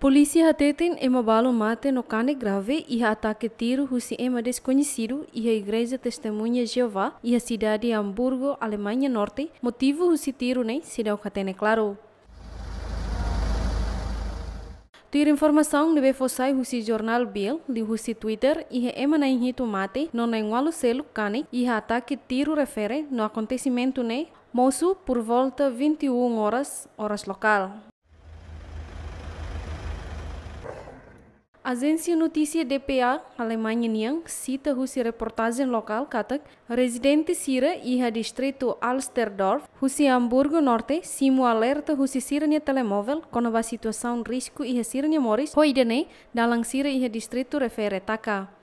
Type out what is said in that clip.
Polícia até é uma mate no cane grave e ataque tiro é uma desconhecido e a igreja testemunha Jeová e a cidade de Hamburgo, Alemanha Norte, motivo husi tiro nem se deu catene claro. Tuir informação deve fossai husi jornal Bill, li husi Twitter e ema na inhito mate no na ingualo selo cane e ataque tiro refere no acontecimento ne né? moço por volta 21 horas, horas local. Agensi notisi DPA, Alemanya Niang, cita husi Reportazen lokal katak residente sire iha distrito Alsterdorf, husi Hamburgo Norte, simu alerta husi sirenya Telemovel konoba Situasaun risku iha sirenya moris hoidene dalang sire iha distrito refere taka.